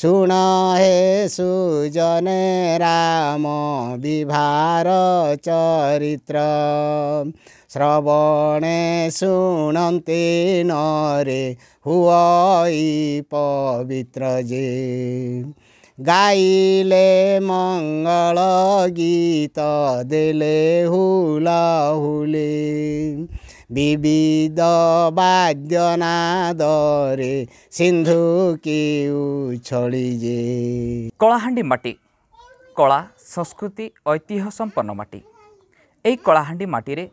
ଶୁଣ ହେ ସୁଜନେ ରାମ ବିଭାର ଚରିତ୍ର ଶ୍ରବଣେ ଶୁଣନ୍ତି ନରେ ହୁଅଇ ପବିତ୍ର ଯେ ଗାଇଲେ ମଙ୍ଗଳ ଗୀତ ଦେଲେ ହୁଲା ହୁଲି ବିବିଧ ବାଦ୍ୟନାଦରେ ସିନ୍ଧୁ କି ଛଳିଯେ କଳାହାଣ୍ଡି ମାଟି କଳା ସଂସ୍କୃତି ଐତିହ୍ୟ ସମ୍ପନ୍ନ ମାଟି ଏହି କଳାହାଣ୍ଡି ମାଟିରେ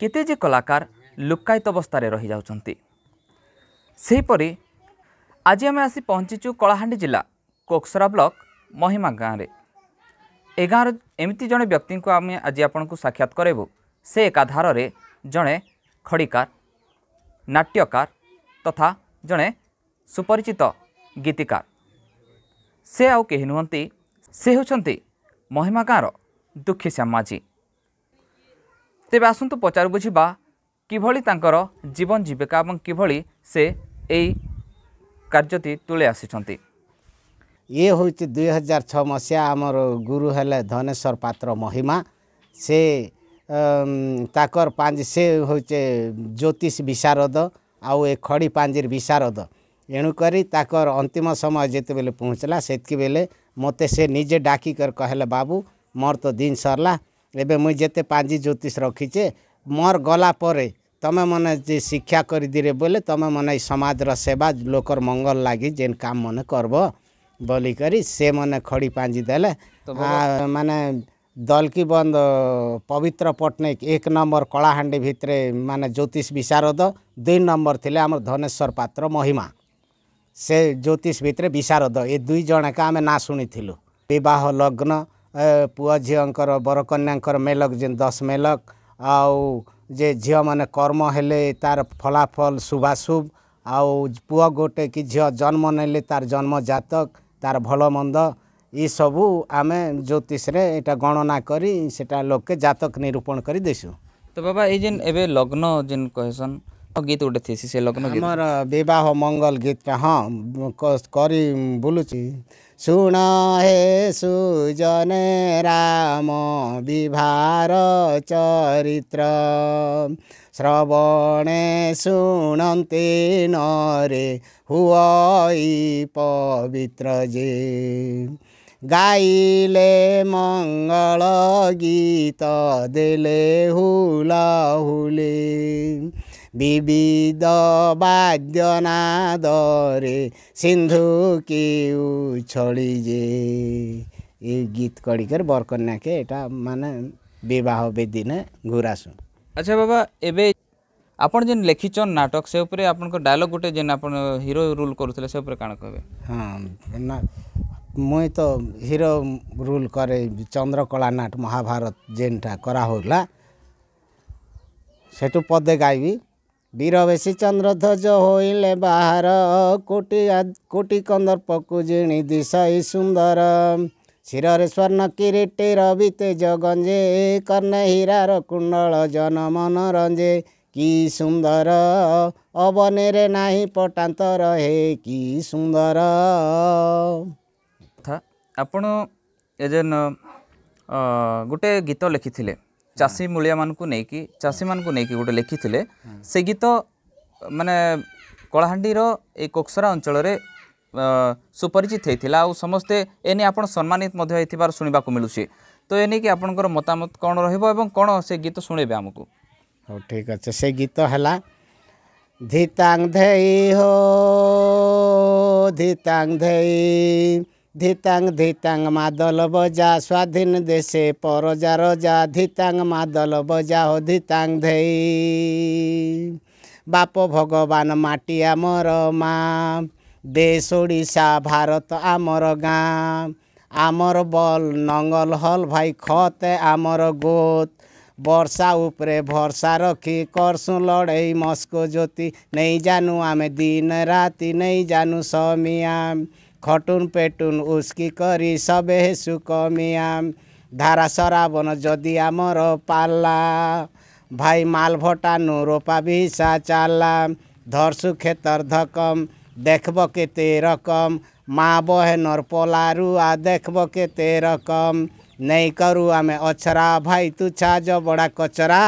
କେତେ ଯେ କଳାକାର ଲୁକାୟିତ ଅବସ୍ଥାରେ ରହିଯାଉଛନ୍ତି ସେହିପରି ଆଜି ଆମେ ଆସି ପହଞ୍ଚିଛୁ କଳାହାଣ୍ଡି ଜିଲ୍ଲା କୋକସରା ବ୍ଲକ ମହିମା ଗାଁରେ ଏ ଗାଁର ଏମିତି ଜଣେ ବ୍ୟକ୍ତିଙ୍କୁ ଆମେ ଆଜି ଆପଣଙ୍କୁ ସାକ୍ଷାତ କରାଇବୁ ସେ ଏକାଧାରରେ ଜଣେ খড়িকার নাট্যকার তথা জଣେ ସୁପରିଚିତ ଗୀତିକାର ସେ ଆଉ କେହି ନୁହନ୍ତି ସେ ହେଉଛନ୍ତି ମହିମା ଗାଁର ଦୁଃଖୀ ଶ୍ୟାମ ମାଝୀ ତେବେ ଆସନ୍ତୁ ପଚାରୁ ବୁଝିବା କିଭଳି ତାଙ୍କର ଜୀବନ ଜୀବିକା ଏବଂ କିଭଳି ସେ ଏଇ କାର୍ଯ୍ୟଟି ତୁଳି ଆସିଛନ୍ତି ଇଏ ହେଉଛି ଦୁଇ ହଜାର ଛଅ ମସିହା ଆମର ଗୁରୁ ହେଲେ ଧନେଶ୍ୱର ପାତ୍ର ମହିମା ସେ ତାକର୍ ପାଞ୍ଚ ସେ ହଉଛେ ଜ୍ୟୋତିଷ ବିଶାରଦ ଆଉ ଏ ଖଡ଼ି ପାଞ୍ଜିର ବିଶାରଦ ଏଣୁକରି ତାକର୍ ଅନ୍ତିମ ସମୟ ଯେତେବେଲେ ପହଞ୍ଚିଲା ସେତ୍କି ବେଲେ ମୋତେ ସେ ନିଜେ ଡାକିକରି କହିଲେ ବାବୁ ମୋର ତ ଦିନ ସରିଲା ଏବେ ମୁଇଁ ଯେତେ ପାଞ୍ଜି ଜ୍ୟୋତିଷ ରଖିଛେ ମୋର ଗଲା ପରେ ତମେମାନେ ଯେ ଶିକ୍ଷା କରିଦିରେ ବୋଲେ ତମେମାନେ ସମାଜର ସେବା ଲୋକର ମଙ୍ଗଲ ଲାଗି ଯେନ୍ କାମ ମାନେ କରବ ବୋଲିକରି ସେମାନେ ଖଡ଼ି ପାଞ୍ଜି ଦେଲେ ମାନେ ଦଲକି ବନ୍ଦ ପବିତ୍ର ପଟ୍ଟନାୟକ ଏକ ନମ୍ବର କଳାହାଣ୍ଡି ଭିତରେ ମାନେ ଜ୍ୟୋତିଷ ବିଶାରଦ ଦୁଇ ନମ୍ବର ଥିଲେ ଆମର ଧନେଶ୍ୱର ପାତ୍ର ମହିମା ସେ ଜ୍ୟୋତିଷ ଭିତରେ ବିଶାରଦ ଏ ଦୁଇ ଜଣକ ଆମେ ନାଁ ଶୁଣିଥିଲୁ ବିବାହ ଲଗ୍ନ ପୁଅ ଝିଅଙ୍କର ବରକନ୍ୟାଙ୍କର ମେଲକ ଯେନ୍ ଦଶ ମେଲକ ଆଉ ଯେ ଝିଅମାନେ କର୍ମ ହେଲେ ତାର ଫଳାଫଲ ଶୁଭାଶୁଭ ଆଉ ପୁଅ ଗୋଟେ କି ଝିଅ ଜନ୍ମ ନେଲେ ତାର ଜନ୍ମ ଜାତକ ତାର ଭଲ ମନ୍ଦ ଏସବୁ ଆମେ ଜ୍ୟୋତିଷରେ ଏଇଟା ଗଣନା କରି ସେଟା ଲୋକେ ଜାତକ ନିରୂପଣ କରି ଦେସୁ ତ ବାବା ଏଇ ଯେନ୍ ଏବେ ଲଗ୍ନ ଯେନ୍ କହେସନ୍ ଗୀତ ଗୋଟେ ଥିସି ସେ ଲଗ୍ନ ଆମର ବିବାହ ମଙ୍ଗଲ ଗୀତଟା ହଁ କରି ବୁଲୁଛି ଶୁଣ ହେ ସୁଜନେ ରାମ ବିଭାର ଚରିତ୍ର ଶ୍ରବଣେ ଶୁଣନ୍ତି ନରେ ହୁଅ ପବିତ୍ର ଯେ গাইলে মঙ্গল গীত দেলে হুলহুলি বিবিধ বাদ্যনাদরে সিন্ধু কেউ ছড়ি যে এই গীত কড়িকের বরকন্যাকে এটা মানে বিবাহ বেদিনে ঘুরাসু আচ্ছা বাবা এবে ଆପଣ ଯେନ୍ ଲେଖିଛନ୍ ନାଟକ ସେ ଉପରେ ଆପଣଙ୍କ ଡାଇଲଗ୍ ଗୋଟେ ଯେନ୍ ଆପଣ ହିରୋ ରୋଲ୍ କରୁଥିଲେ ସେ ଉପରେ କାଣା କହିବେ ହଁ ମୁଇଁ ତ ହିରୋ ରୋଲ୍ କରେ ଚନ୍ଦ୍ରକଳା ନାଟ ମହାଭାରତ ଯେନ୍ଟା କରାହେଉଲା ସେଠୁ ପଦେ ଗାଇବି ବୀରବେଶୀ ଚନ୍ଦ୍ରଧ୍ୱଜ ହୋଇଲେ ବାହାର କୋଟି କୋଟି କନ୍ଦର୍ପକୁ ଜିଣି ଦିଶାଇ ସୁନ୍ଦର ଶିରରେ ସ୍ୱର୍ଣ୍ଣ କିରୀଟିର ବିତେଜ ଗଞ୍ଜେ କର୍ଣ୍ଣ ହୀରାର କୁଣ୍ଡଳ ଜନ ମନୋରଞ୍ଜେ କି ସୁନ୍ଦର ଅବନେରେ ନାହିଁ ପଟାନ୍ତର ହେ କି ସୁନ୍ଦର ଆପଣ ଏଜେନ୍ ଗୋଟେ ଗୀତ ଲେଖିଥିଲେ ଚାଷୀ ମୂଳିଆମାନଙ୍କୁ ନେଇକି ଚାଷୀମାନଙ୍କୁ ନେଇକି ଗୋଟେ ଲେଖିଥିଲେ ସେ ଗୀତ ମାନେ କଳାହାଣ୍ଡିର ଏଇ କୋକସରା ଅଞ୍ଚଳରେ ସୁପରିଚିତ ହୋଇଥିଲା ଆଉ ସମସ୍ତେ ଏ ନେଇ ଆପଣ ସମ୍ମାନିତ ମଧ୍ୟ ହେଇଥିବାର ଶୁଣିବାକୁ ମିଳୁଛି ତ ଏ ନେଇକି ଆପଣଙ୍କର ମତାମତ କ'ଣ ରହିବ ଏବଂ କ'ଣ ସେ ଗୀତ ଶୁଣେଇବେ ଆମକୁ ହଉ ଠିକ୍ ଅଛି ସେ ଗୀତ ହେଲା ଧିତାଙ୍ଗ ଧେଇ ହୋ ଧିତାଙ୍ଗ ଧେଇ ধিতাং ধিতাং মাদল বজা স্বাধীন দেশে পরজা রজা ধিতাং মাদল বজা ও ধিতাং ধেই বাপ ভগবান মাটি আমর মা দেশ ওড়িশা ভারত আমর গাঁ আমর বল নঙ্গল হল ভাই খত আমর গোত বর্ষা উপরে ভরসা রখি করসু লড়াই মস্কো জ্যোতি নেই জানু আমি দিন রাতি নেই জানু সমিয়া খটুন পেটুন উস্কি করি সবে হেসু কমিয়াম ধারা সরাবন যদি আমার পাল্লা ভাই মাল ভটানু রোপা বিসা চাল্লাম ধরসু খেতর ধকম দেখব কেতে রকম মা বহেনর পলারু আ দেখব কেতে রকম নেই করু আমি অছরা ভাই তুছা জবড়া কচরা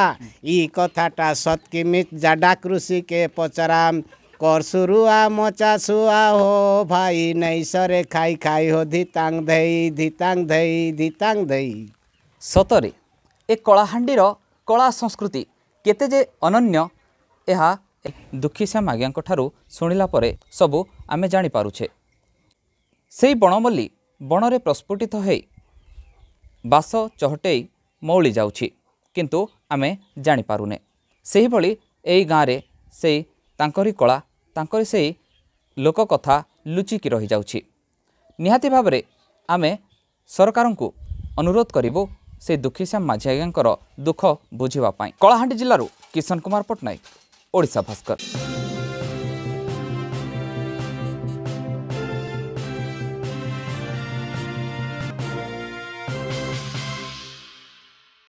ই কথাটা সৎকি মিত জাডা কৃষিকে পচরাম କରସୁରୁ ଆମ ଚାଷୁ ଆହୋ ଭାଇ ନୈଶରେ ଖାଇ ଖାଇ ହୋ ଧିତାଙ୍ଗ ଧେଇ ଧିତାଙ୍ଗ ଧେଇ ଧିତାଙ୍ଗ ଧେଇ ସତରେ ଏ କଳାହାଣ୍ଡିର କଳା ସଂସ୍କୃତି କେତେ ଯେ ଅନନ୍ୟ ଏହା ଦୁଃଖୀ ଶ୍ୟାମ ଆଜ୍ଞାଙ୍କ ଠାରୁ ଶୁଣିଲା ପରେ ସବୁ ଆମେ ଜାଣିପାରୁଛେ ସେଇ ବଣମଲ୍ଲୀ ବଣରେ ପ୍ରସ୍ଫୁଟିତ ହୋଇ ବାସ ଚହଟେଇ ମଉଳି ଯାଉଛି କିନ୍ତୁ ଆମେ ଜାଣିପାରୁନେ ସେହିଭଳି ଏଇ ଗାଁରେ ସେଇ ତାଙ୍କରି କଳା ତାଙ୍କରି ସେଇ ଲୋକକଥା ଲୁଚିକି ରହିଯାଉଛି ନିହାତି ଭାବରେ ଆମେ ସରକାରଙ୍କୁ ଅନୁରୋଧ କରିବୁ ସେ ଦୁଃଖୀଶ୍ୟାମ ମାଝି ଆଜ୍ଞାଙ୍କର ଦୁଃଖ ବୁଝିବା ପାଇଁ କଳାହାଣ୍ଡି ଜିଲ୍ଲାରୁ କିଶନ କୁମାର ପଟ୍ଟନାୟକ ଓଡ଼ିଶା ଭାସ୍କର